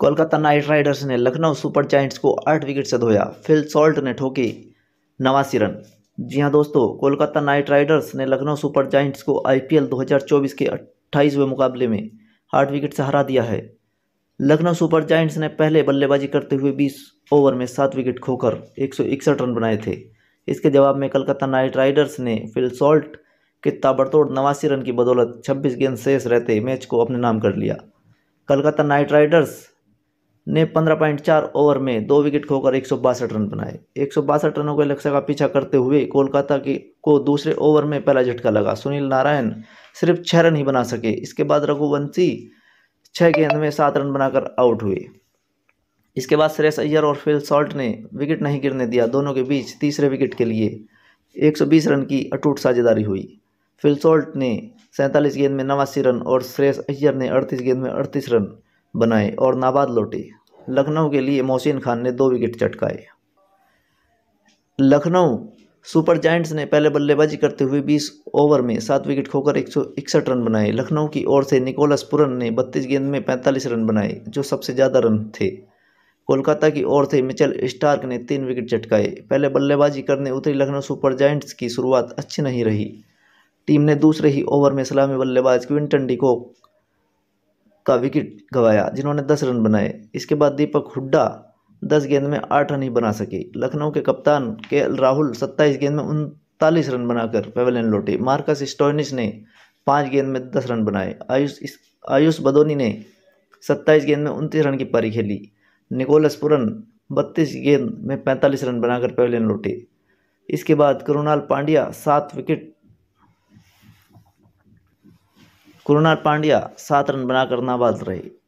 Kolkata Knight Riders ने Lucknow Super Giants को आठ विकेट से धोया फिल सॉल्ट ने ठोके नवासी रन जी हाँ दोस्तों कोलकाता नाइट राइडर्स ने लखनऊ सुपर जाइंट्स को आईपीएल 2024 के अट्ठाईसवें मुकाबले में आठ विकेट से हरा दिया है लखनऊ सुपर जाइंट्स ने पहले बल्लेबाजी करते हुए 20 ओवर में सात विकेट खोकर एक रन बनाए थे इसके जवाब में कलकत्ता नाइट राइडर्स ने फिल सॉल्ट के ताबड़तोड़ नवासी रन की बदौलत छब्बीस गेंद शेष रहते मैच को अपने नाम कर लिया कलकत्ता नाइट राइडर्स ने 15.4 ओवर में दो विकेट खोकर एक रन बनाए एक रनों के लक्ष्य का पीछा करते हुए कोलकाता की को दूसरे ओवर में पहला झटका लगा सुनील नारायण सिर्फ छः रन ही बना सके इसके बाद रघुवंशी छः गेंद में सात रन बनाकर आउट हुए इसके बाद सुरेश अय्यर और फिल सॉल्ट ने विकेट नहीं गिरने दिया दोनों के बीच तीसरे विकेट के लिए 120 रन की अटूट साझेदारी हुई फिल सॉल्ट ने सैंतालीस गेंद में नवासी रन और सुरेश अय्यर ने अड़तीस गेंद में अड़तीस रन बनाए और नाबाद लौटे लखनऊ के लिए मोहसिन खान ने दो विकेट चटकाए लखनऊ सुपर जाइंट्स ने पहले बल्लेबाजी करते हुए 20 ओवर में सात विकेट खोकर एक रन बनाए लखनऊ की ओर से निकोलस पुरन ने बत्तीस गेंद में 45 रन बनाए जो सबसे ज़्यादा रन थे कोलकाता की ओर से मिचेल स्टार्क ने तीन विकेट चटकाए पहले बल्लेबाजी करने उतरी लखनऊ सुपर जाइंट्स की शुरुआत अच्छी नहीं रही टीम ने दूसरे ही ओवर में सलामी बल्लेबाज क्विंटन डिकोक का विकेट गंवाया जिन्होंने दस रन बनाए इसके बाद दीपक हुड्डा दस गेंद में आठ रन ही बना सके लखनऊ के कप्तान के राहुल सत्ताईस गेंद में उनतालीस रन बनाकर पेवलियन लौटे मार्कस स्टोनिस ने पाँच गेंद में दस रन बनाए आयुष आयुष बदोनी ने सत्ताईस गेंद में उनतीस रन की पारी खेली निकोलस पुरन बत्तीस गेंद में पैंतालीस रन बनाकर पेवलियन लौटे इसके बाद करुणाल पांड्या सात विकेट कुरुनाथ पांड्या सात रन बनाकर नाबाद रहे